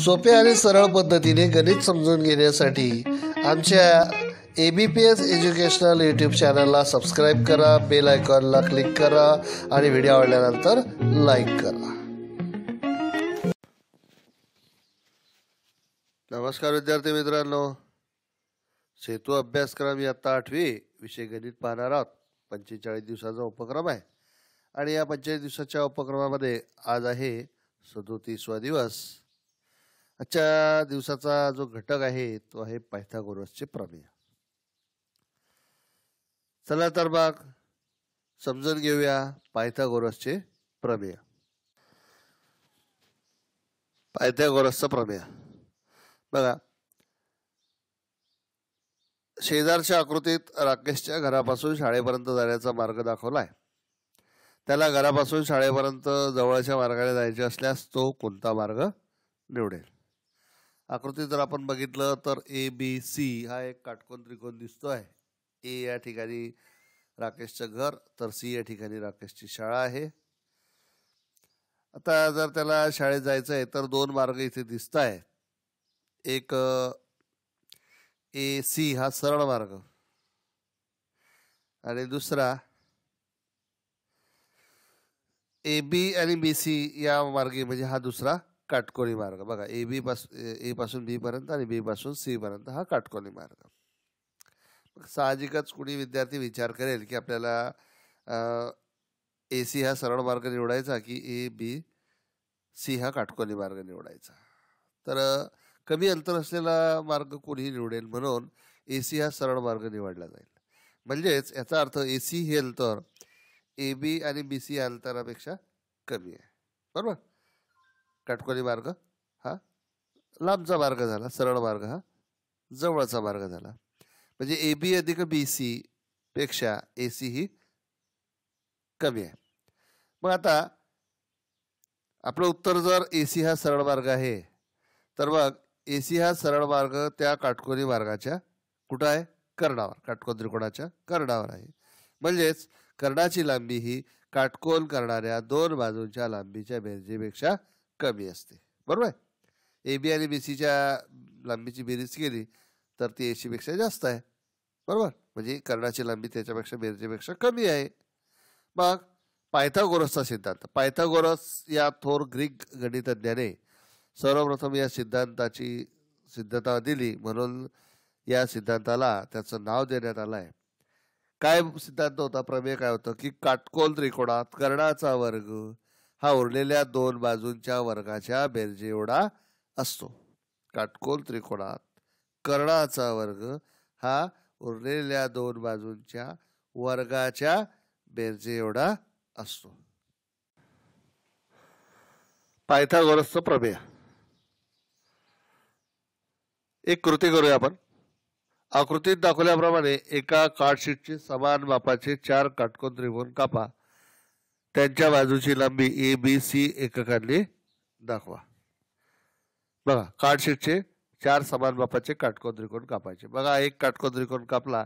सोप्या आणि सरळ पद्धतीने गणित समजून घेण्यासाठी आमच्या A B P S educational YouTube चॅनलला सबस्क्राईब करा बेल आयकॉनला क्लिक करा आणि व्हिडिओ आवडल्यानंतर लाईक करा नमस्कार विद्यार्थी मित्रांनो सेतू अभ्यासक्रम इयत्ता आठवी विषय गणित पाहणार आहोत पंचेचाळीस दिवसाचा उपक्रम आहे आणि या पंचेचाळीस दिवसाच्या उपक्रमामध्ये आज आहे सदोतीसवा दिवस आजच्या दिवसाचा जो घटक आहे तो आहे पायथागोरसचे प्रमेय चला तर मग समजून घेऊया पायथागोरसचे प्रमेय पायथ्यागोरसचं प्रमेय बघा शेजारच्या आकृतीत राकेशच्या घरापासून शाळेपर्यंत जाण्याचा मार्ग दाखवला आहे त्याला घरापासून शाळेपर्यंत जवळच्या मार्गाने जायचे असल्यास तो कोणता मार्ग निवडेल आकृती जर आपण बघितलं तर ए बी सी हा एक काटकोन त्रिकोण दिसतो आहे ए या ठिकाणी राकेशचं घर तर सी या ठिकाणी राकेशची शाळा आहे आता जर त्याला शाळेत जायचं आहे तर दोन मार्ग इथे दिसत आहे एक ए सी हा सरळ मार्ग आणि दुसरा ए बी आणि बी सी या मार्गे म्हणजे हा दुसरा काटकोली मार्ग बघा ए बी पास ए पासून बी पर्यंत आणि बी पासून सी पर्यंत हा काटकोली मार्ग मग साहजिकच कुणी विद्यार्थी विचार करेल की आपल्याला ए सी हा सरळ मार्ग निवडायचा की ए बी सी हा काटकोली मार्ग निवडायचा तर कमी अंतर असलेला मार्ग कोणीही निवडेल म्हणून ए सी हा सरळ मार्ग निवडला जाईल म्हणजेच याचा अर्थ ए सी हे अंतर ए बी आणि बी सी या अंतरापेक्षा कमी आहे बरोबर काटकोरी मार्ग हा लांबचा मार्ग झाला सरळ मार्ग हा जवळचा मार्ग झाला म्हणजे ए बी अधिक बी सी पेक्षा ए सी ही कमी आहे मग आता आपलं उत्तर जर ए सी हा सरळ मार्ग आहे तर मग ए सी हा सरळ मार्ग त्या काटकोरी मार्गाच्या कुठं आहे कर्णावर काटकोन त्रिकोणाच्या कर्णावर आहे म्हणजेच कर्णाची लांबी ही काटकोन करणाऱ्या दोन बाजूंच्या लांबीच्या बेरजेपेक्षा कमी असते बरोबर ए बी आणि बी सीच्या लांबीची बेरीज केली तर ती सीपेक्षा जास्त आहे बरोबर म्हणजे कर्णाची लांबी त्याच्यापेक्षा बेरजेपेक्षा कमी आहे मग पायथागोरसचा सिद्धांत पायथागोरस या थोर ग्रीक गणितज्ञाने सर्वप्रथम या सिद्धांताची सिद्धता दिली म्हणून या सिद्धांताला त्याचं नाव देण्यात आलं आहे काय सिद्धांत होता प्रमेय काय होतं की काटकोल त्रिकोणात कर्णाचा वर्ग हा उरलेल्या दोन बाजूंच्या वर्गाच्या बेरजेवडा असतो काटकोल त्रिकोणात कर्णाचा वर्ग हा उरलेल्या दोन बाजूंच्या वर्गाच्या बेरजे एवढा असतो पायथागोरसचं प्रमेय एक कृती करूया आपण आकृतीत दाखवल्याप्रमाणे एका कार्डशीटचे समान मापाचे चार काटकोन त्रिकोण कापा त्यांच्या बाजूची लांबी ए बी सी एककांनी दाखवा बघा कार्डशीटचे चार समान बापाचे काटकोन त्रिकोण कापायचे बघा एक काटकोन त्रिकोण कापला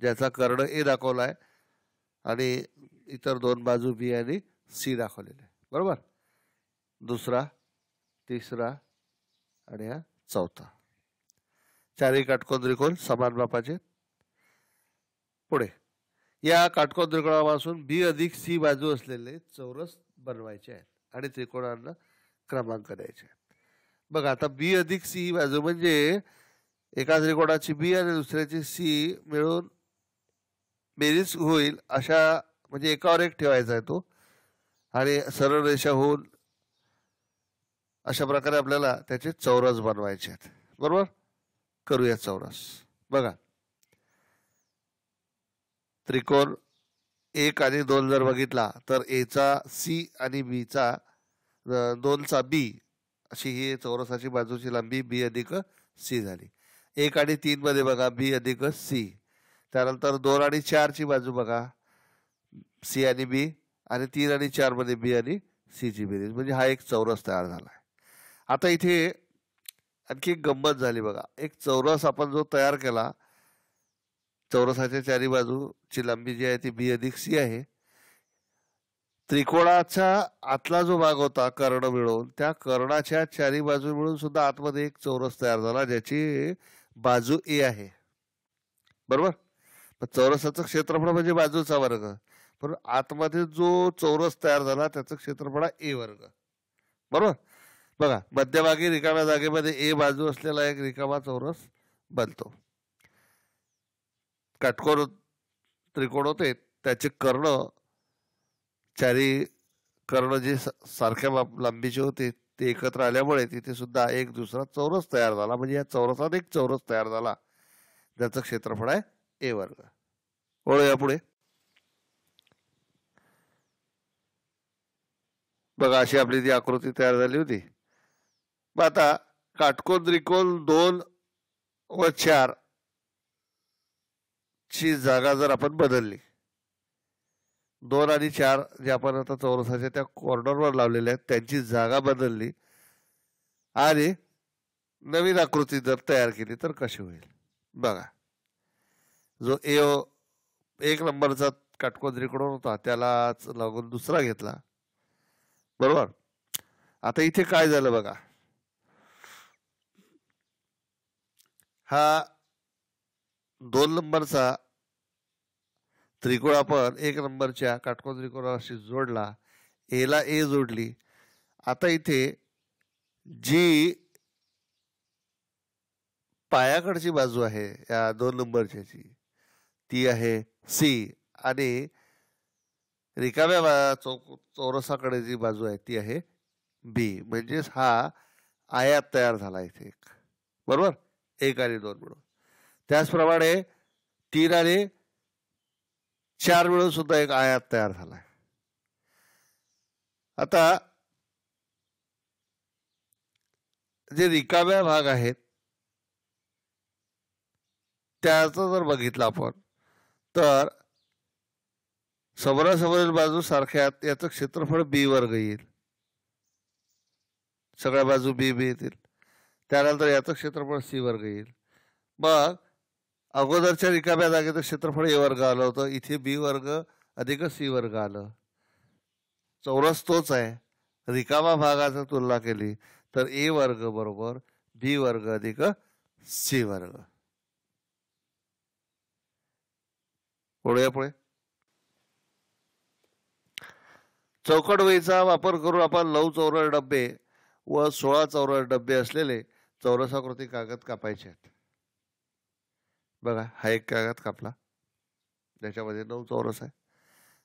ज्याचा कर्ण ए दाखवला आहे आणि इतर दोन बाजू बी आणि सी दाखवलेले बरोबर दुसरा तिसरा आणि हा चौथा चारही काटकोन त्रिकोण समान बापाचे पुढे या काटकोन त्रिकोणापासून बी अधिक सी बाजू असलेले चौरस बनवायचे आहेत आणि त्रिकोणांना क्रमांक द्यायचे आहेत आता बी अधिक सी ही बाजू म्हणजे एका त्रिकोणाची बी आणि दुसऱ्याची सी मिळून बेरीज होईल अशा म्हणजे एकावर एक ठेवायचा आहे तो आणि सरळ रेषा होऊन अशा प्रकारे आपल्याला त्याचे चौरस बनवायचे आहेत बरोबर करूया चौरस बघा त्रिकोण एक आणि दोन जर बघितला तर एचा सी आणि बीचा दोनचा बी अशी ही चौरसाची बाजूची लांबी बी अधिक सी झाली एक आणि तीनमध्ये बघा बी अधिक सी त्यानंतर दोन आणि चारची बाजू बघा सी आणि बी आणि तीन आणि चारमध्ये बी आणि सीची बेरीज म्हणजे हा एक चौरस तयार झाला आहे आता इथे आणखी एक गंमत झाली बघा एक चौरस आपण जो तयार केला चौरसाच्या चारी बाजूची लांबी जी आहे ती बी अधिक सी आहे त्रिकोणाचा आतला जो भाग होता कर्ण मिळून त्या कर्णाच्या चारी बाजू मिळून सुद्धा आतमध्ये एक चौरस तयार झाला ज्याची बाजू ए आहे बरोबर चौरसाचं क्षेत्रफळ म्हणजे बाजूचा वर्ग पण आतमध्ये जो चौरस तयार झाला त्याचं क्षेत्रफळ ए वर्ग बरोबर बघा मध्यभागी रिकाम्या जागेमध्ये ए बाजू असलेला एक रिकामा चौरस बनतो काटकोर त्रिकोण होते त्याचे कर्ण चारी कर्ण जे सारख्या लांबीचे होते ते एकत्र आल्यामुळे तिथे सुद्धा एक दुसरा चौरस तयार झाला म्हणजे या चौरसात एक चौरस तयार झाला ज्याचं क्षेत्रफळ आहे ए वर्ग ओळूया पुढे बघा अशी आपली ती आकृती तयार झाली होती मग आता काटकोन त्रिकोण दोन व चार ची जागा जर आपण बदलली दोन आणि चार जे आपण आता चौरसाच्या त्या कॉर्नरवर लावलेल्या आहेत त्यांची जागा बदलली आणि नवीन आकृती जर तयार केली तर कशी होईल बघा जो ए एक नंबरचा काटकोंद्रीकडून होता त्यालाच लागून दुसरा घेतला बरोबर आता इथे काय झालं बघा हा दोन नंबरचा त्रिकोण आपण एक नंबरच्या काटकोन त्रिकोणाशी जोडला एला ए जोडली आता इथे जी पायाकडची बाजू आहे या दोन नंबरच्याची ती आहे सी आणि रिकाम्या चौ चौरसाकडे जी बाजू आहे ती आहे बी म्हणजेच हा आयात तयार झाला इथे एक बरोबर एक आणि दोन मिळून त्याचप्रमाणे तीन आणि चार मिळून सुद्धा एक आयात तयार झाला आता जे रिकाम्या भाग आहेत त्याचं जर बघितलं आपण तर समोरासमोरील बाजू सारख्या याचं क्षेत्रफळ बी वर्ग येईल सगळ्या बाजू बी बी येतील त्यानंतर याचं क्षेत्रफळ सी वर्ग येईल मग अगोदरच्या रिकाम्या जागेचं क्षेत्रफळ ए वर्ग आलं होतं इथे बी वर्ग अधिक सी वर्ग आलं चौरस तोच आहे रिकामा भागाचा तुलना केली तर ए वर्ग बरोबर बी वर्ग अधिक सी वर्ग पुढे पुढे चौकट वेचा वापर करून आपण नऊ चौरस डब्बे व सोळा चौरस डब्बे असलेले चौरसाकृती कागद कापायचे आहेत बघा हा एक कागद कापला ज्याच्यामध्ये नऊ चौरस आहे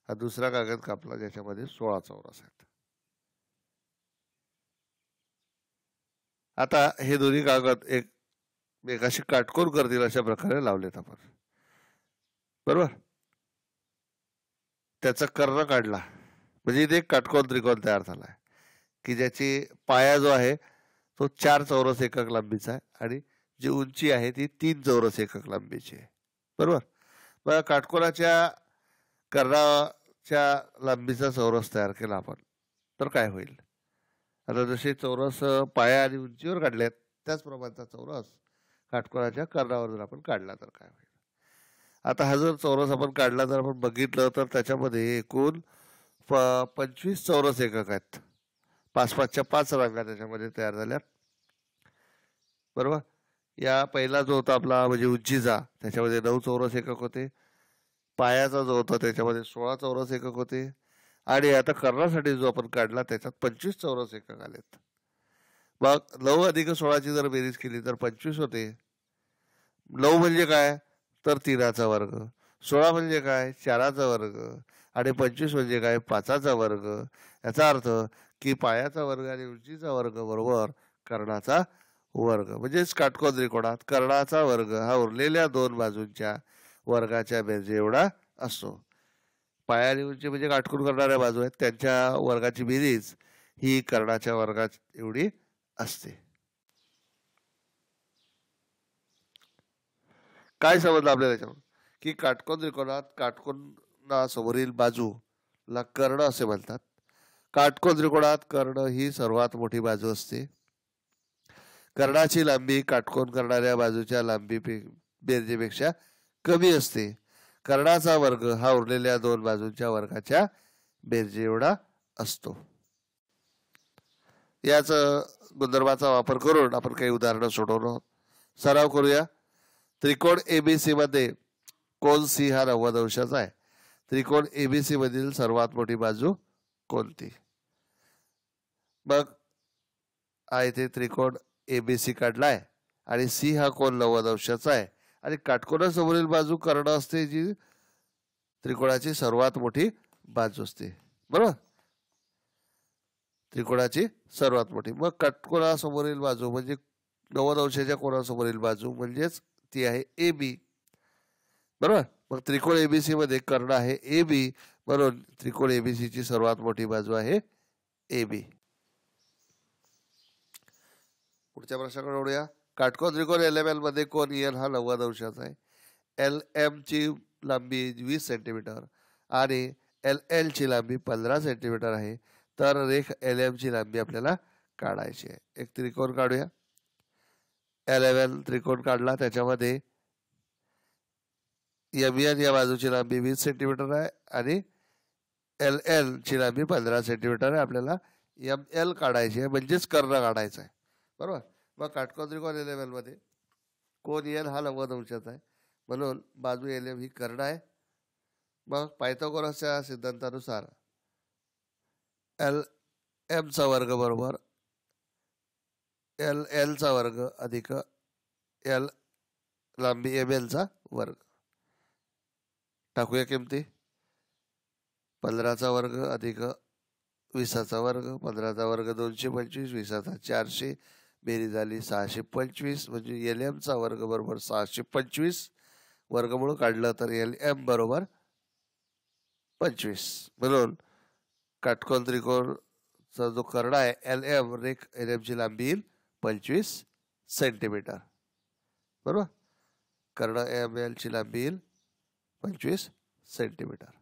हा दुसरा कागद कापला ज्याच्यामध्ये सोळा चौरस आहेत आता हे दोन्ही कागद एक एकाशी काटकोर करतील अशा प्रकारे लावलेत आपण बरोबर त्याचा कर्ण काढला म्हणजे इथे एक काटकोन त्रिकोण तयार झाला आहे की ज्याची पाया जो आहे तो चार चौरस एकक लांबीचा आहे आणि जी उंची आहे ती तीन चौरस एकक लांबीची आहे बरोबर मग काटकोनाच्या कर्णाच्या लांबीचा चौरस तयार केला आपण तर काय होईल आता जसे चौरस पाया आणि उंचीवर काढले आहेत त्याचप्रमाणेचा चौरस काटकोनाच्या कर्णावर जर आपण काढला तर काय होईल आता हा जर चौरस आपण काढला जर आपण बघितलं तर त्याच्यामध्ये एकूण प पंचवीस चौरस एकक आहेत पाच पाचच्या पाच रांगा त्याच्यामध्ये तयार झाल्या बरोबर या पहिला जो होता आपला म्हणजे उज्जिजा त्याच्यामध्ये नऊ चौरस एकक होते पायाचा जो होता त्याच्यामध्ये सोळा चौरस एकक होते आणि आता कर्णासाठी जो आपण काढला त्याच्यात पंचवीस चौरस एकक आलेत मग नऊ अधिक सोळाची जर बेरीज केली तर पंचवीस होते नऊ म्हणजे काय तर तीनाचा वर्ग सोळा म्हणजे काय चाराचा वर्ग आणि पंचवीस म्हणजे काय पाचाचा वर्ग याचा अर्थ की पायाचा वर्ग आणि उंचीचा वर्ग बरोबर कर्णाचा वर्ग म्हणजेच काटकोन त्रिकोणात कर्णाचा वर्ग हा उरलेल्या दोन बाजूंच्या वर्गाच्या बेरजे एवढा असतो पायाली उंची म्हणजे काटकोन करणाऱ्या बाजू आहेत त्यांच्या वर्गाची बेरीज ही कर्णाच्या वर्गात एवढी असते काय समजलं आपल्याला त्याच्यावर की काटकोन त्रिकोणात काटकोना समोरील बाजूला कर्ण असे म्हणतात काटकोन त्रिकोणात कर्ण ही सर्वात मोठी बाजू असते कर्णाची लांबी काटकोन करणाऱ्या बाजूच्या लांबी बेरजेपेक्षा कमी असते कर्णाचा वर्ग हा उरलेल्या दोन बाजूंच्या वर्गाच्या बेरजे एवढा असतो याच गुणधर्माचा वापर करून आपण काही उदाहरणं सोडवलो सराव करूया त्रिकोण एबीसी मध्ये कोण सी हा नव्वद अंशाचा आहे त्रिकोण एबीसी मधील सर्वात मोठी बाजू कोणती मग आहे ते त्रिकोण ए बी सी काढला आहे आणि सी हा कोण नव्वद अंशाचा आहे आणि काटकोणासमोरील बाजू कर्ण असते जी त्रिकोणाची सर्वात मोठी बाजू असते बरोबर त्रिकोणाची सर्वात मोठी मग काटकोणासमोरील बाजू म्हणजे नव्वद अंशाच्या कोणासमोरील बाजू म्हणजेच ती आहे ए बी बरोबर मग त्रिकोण ए एबीसी मध्ये कर्ण आहे ए बी म्हणून त्रिकोण ए बी एबीसीची सर्वात मोठी बाजू आहे ए बी पुढच्या प्रश्नाकडे ओढूया काटकोन त्रिकोण एल एम एलमध्ये कोण एल हा नव्वद अंशाचा आहे एल एमची लांबी वीस सेंटीमीटर आणि एल एलची लांबी पंधरा सेंटीमीटर आहे तर रेख एल एमची लांबी आपल्याला काढायची आहे एक त्रिकोण काढूया एल एम एल त्रिकोण काढला त्याच्यामध्ये एम एन या बाजूची लांबी वीस सेंटीमीटर आहे आणि एल एल ची लांबी पंधरा सेंटीमीटर आहे आपल्याला एम एल काढायची आहे म्हणजेच कर्ण काढायचा आहे बरोबर मग काटकोत्री कोण एलमध्ये कोण येल हा नव्वद अंशाचा आहे म्हणून बाजू एम ही कर्ण आहे मग पायथागोरसच्या सिद्धांतानुसार एल एमचा वर्ग बरोबर एल एलचा वर्ग अधिक एल लांबी एम एलचा वर्ग टाकूया किमती पंधराचा वर्ग अधिक विसाचा वर्ग पंधराचा वर्ग दोनशे पंचवीस वीसाचा चारशे बेरीज झाली सहाशे पंचवीस म्हणजे एल एमचा वर्ग बरोबर सहाशे पंचवीस वर्गमूळ काढलं तर एल एम बरोबर पंचवीस म्हणून काटकोन त्रिकोणचा जो करडा आहे एल एम रेख एल एमची लांबी येईल पंचवीस सेंटीमीटर बरोबर कर्ण एम एलची लांबी येईल पंचवीस सेंटीमीटर